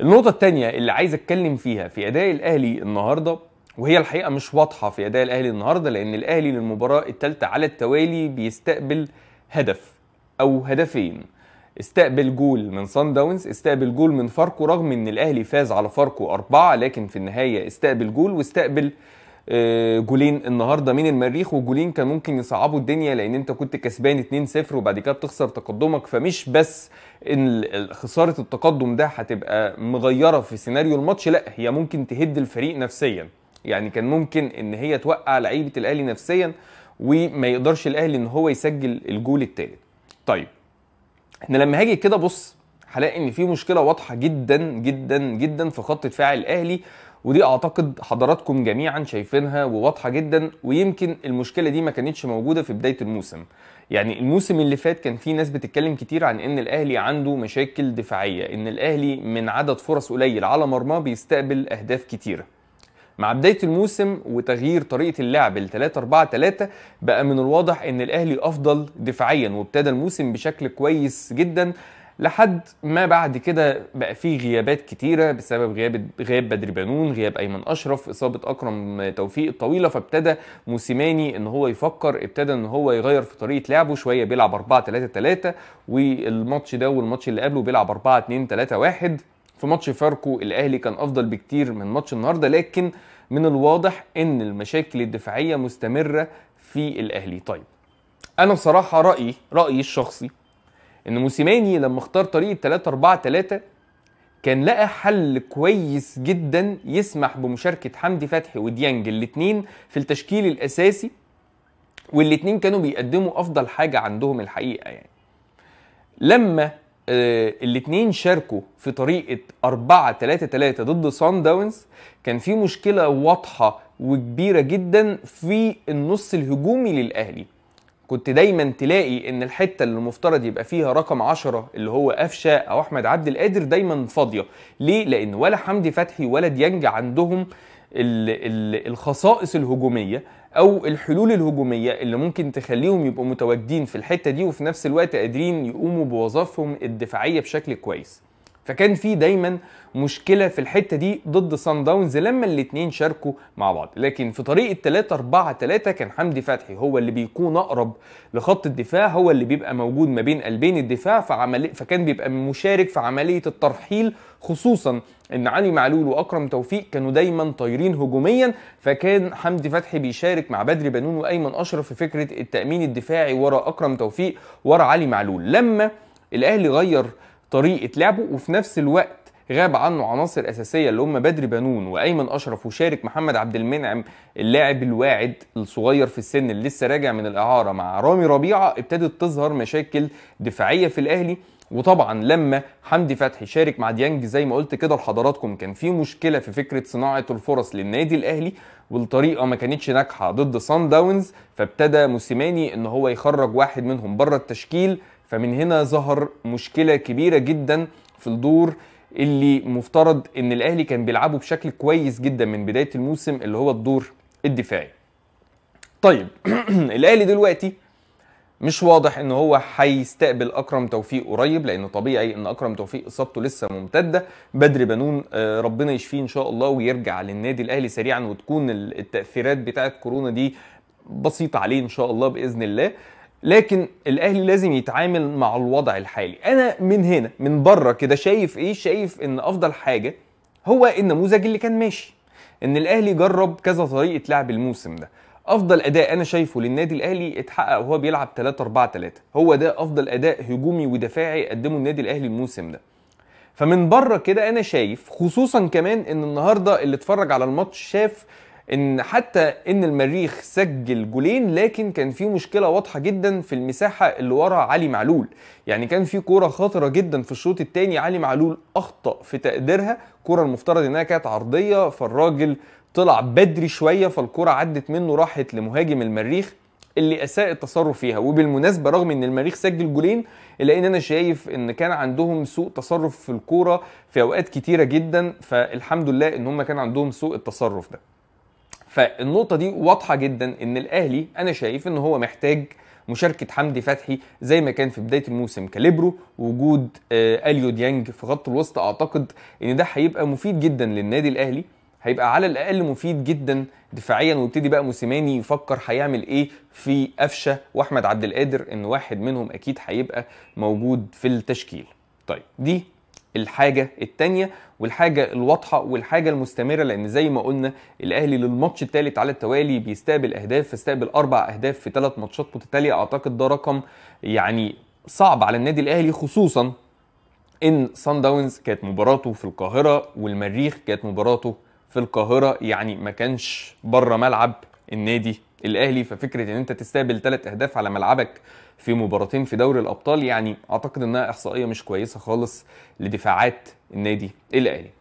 النقطة التانية اللي عايز اتكلم فيها في اداء الاهلي النهارده وهي الحقيقة مش واضحة في اداء الاهلي النهارده لان الاهلي للمباراة الثالثة على التوالي بيستقبل هدف او هدفين استقبل جول من سان داونز استقبل جول من فاركو رغم ان الاهلي فاز على فاركو أربعة لكن في النهاية استقبل جول واستقبل آه، جولين النهارده من المريخ وجولين كان ممكن يصعبوا الدنيا لان انت كنت كسبان 2-0 وبعد كده بتخسر تقدمك فمش بس ان خساره التقدم ده هتبقى مغيره في سيناريو الماتش لا هي ممكن تهد الفريق نفسيا يعني كان ممكن ان هي توقع لعيبه الاهلي نفسيا وما يقدرش الاهلي ان هو يسجل الجول الثالث طيب احنا لما هاجي كده بص هلاقي ان في مشكله واضحه جدا جدا جدا في خط دفاع الاهلي ودي اعتقد حضراتكم جميعا شايفينها وواضحه جدا ويمكن المشكله دي ما كانتش موجوده في بدايه الموسم يعني الموسم اللي فات كان في ناس بتتكلم كتير عن ان الاهلي عنده مشاكل دفاعيه ان الاهلي من عدد فرص قليل على مرماه بيستقبل اهداف كتيره مع بدايه الموسم وتغيير طريقه اللعب ل 3 4 3 بقى من الواضح ان الاهلي افضل دفاعيا وابتدى الموسم بشكل كويس جدا لحد ما بعد كده بقى فيه غيابات كتيرة بسبب غياب غياب بدري بنون غياب أيمن أشرف إصابة أكرم توفيق الطويلة فابتدى موسيماني إن هو يفكر ابتدى إن هو يغير في طريقة لعبه شوية بيلعب 4 3 3 والماتش ده والماتش اللي قبله بيلعب 4 2 3 1 في ماتش فاركو الأهلي كان أفضل بكتير من ماتش النهاردة لكن من الواضح إن المشاكل الدفاعية مستمرة في الأهلي طيب أنا بصراحة رأيي رأيي الشخصي ان موسيماني لما اختار طريقه 3 4 3 كان لقى حل كويس جدا يسمح بمشاركه حمدي فتحي وديانج الاثنين في التشكيل الاساسي والاثنين كانوا بيقدموا افضل حاجه عندهم الحقيقه يعني لما آه، الاثنين شاركوا في طريقه 4 3 3 ضد سان داونز كان في مشكله واضحه وكبيره جدا في النص الهجومي للاهلي كنت دايما تلاقي ان الحته اللي المفترض يبقى فيها رقم 10 اللي هو قفشه او احمد عبد القادر دايما فاضيه ليه لان ولا حمدي فتحي ولا ديانج عندهم الخصائص الهجوميه او الحلول الهجوميه اللي ممكن تخليهم يبقوا متواجدين في الحته دي وفي نفس الوقت قادرين يقوموا بوظائفهم الدفاعيه بشكل كويس فكان في دايما مشكله في الحته دي ضد سان داونز لما الاثنين شاركوا مع بعض لكن في طريق 3 4 3 كان حمدي فتحي هو اللي بيكون اقرب لخط الدفاع هو اللي بيبقى موجود ما بين قلبين الدفاع فعملي فكان بيبقى مشارك في عمليه الترحيل خصوصا ان علي معلول واكرم توفيق كانوا دايما طايرين هجوميا فكان حمدي فتحي بيشارك مع بدري بنون وايمن اشرف في فكره التامين الدفاعي ورا اكرم توفيق ورا علي معلول لما الاهلي غير طريقه لعبه وفي نفس الوقت غاب عنه عناصر اساسيه اللي هم بدري بنون وايمن اشرف وشارك محمد عبد المنعم اللاعب الواعد الصغير في السن اللي لسه راجع من الاعاره مع رامي ربيعه ابتدت تظهر مشاكل دفاعيه في الاهلي وطبعا لما حمدي فتحي شارك مع ديانج زي ما قلت كده لحضراتكم كان في مشكله في فكره صناعه الفرص للنادي الاهلي والطريقه ما كانتش ناجحه ضد سان داونز فابتدى موسيماني ان هو يخرج واحد منهم بره التشكيل فمن هنا ظهر مشكله كبيره جدا في الدور اللي مفترض ان الاهلي كان بيلعبه بشكل كويس جدا من بدايه الموسم اللي هو الدور الدفاعي طيب الاهلي دلوقتي مش واضح ان هو هيستقبل اكرم توفيق قريب لان طبيعي ان اكرم توفيق اصابته لسه ممتده بدر بنون آه، ربنا يشفيه ان شاء الله ويرجع للنادي الاهلي سريعا وتكون التاثيرات بتاعه كورونا دي بسيطه عليه ان شاء الله باذن الله لكن الاهلي لازم يتعامل مع الوضع الحالي انا من هنا من بره كده شايف ايه شايف ان افضل حاجه هو النموذج اللي كان ماشي ان الاهلي جرب كذا طريقه لعب الموسم ده افضل اداء انا شايفه للنادي الاهلي اتحقق وهو بيلعب 3 4 3 هو ده افضل اداء هجومي ودفاعي قدمه النادي الاهلي الموسم ده فمن بره كده انا شايف خصوصا كمان ان النهارده اللي اتفرج على الماتش شاف ان حتى ان المريخ سجل جولين لكن كان في مشكله واضحه جدا في المساحه اللي ورا علي معلول يعني كان في كوره خطره جدا في الشوط الثاني علي معلول اخطا في تقديرها كوره المفترض انها كانت عرضيه فالراجل طلع بدري شويه فالكوره عدت منه راحت لمهاجم المريخ اللي اساء التصرف فيها وبالمناسبه رغم ان المريخ سجل جولين الا ان انا شايف ان كان عندهم سوء تصرف في الكوره في اوقات كتيره جدا فالحمد لله ان هم كان عندهم سوء التصرف ده فالنقطه دي واضحه جدا ان الاهلي انا شايف ان هو محتاج مشاركه حمدي فتحي زي ما كان في بدايه الموسم كاليبرو وجود آه، اليو ديانج في خط الوسط اعتقد ان ده هيبقى مفيد جدا للنادي الاهلي هيبقى على الاقل مفيد جدا دفاعيا ويبتدي بقى موسيماني يفكر هيعمل ايه في قفشه واحمد عبد القادر ان واحد منهم اكيد هيبقى موجود في التشكيل طيب دي الحاجه الثانيه والحاجه الواضحه والحاجه المستمره لان زي ما قلنا الاهلي للماتش الثالث على التوالي بيستقبل اهداف فاستقبل اربع اهداف في ثلاث ماتشات متتاليه اعتقد ده رقم يعني صعب على النادي الاهلي خصوصا ان سان داونز كانت مباراته في القاهره والمريخ كانت مباراته في القاهره يعني ما كانش بره ملعب النادي الاهلي ففكره ان انت تستقبل ثلاث اهداف على ملعبك في مباراتين في دوري الابطال يعني اعتقد انها احصائيه مش كويسه خالص لدفاعات النادي الاهلي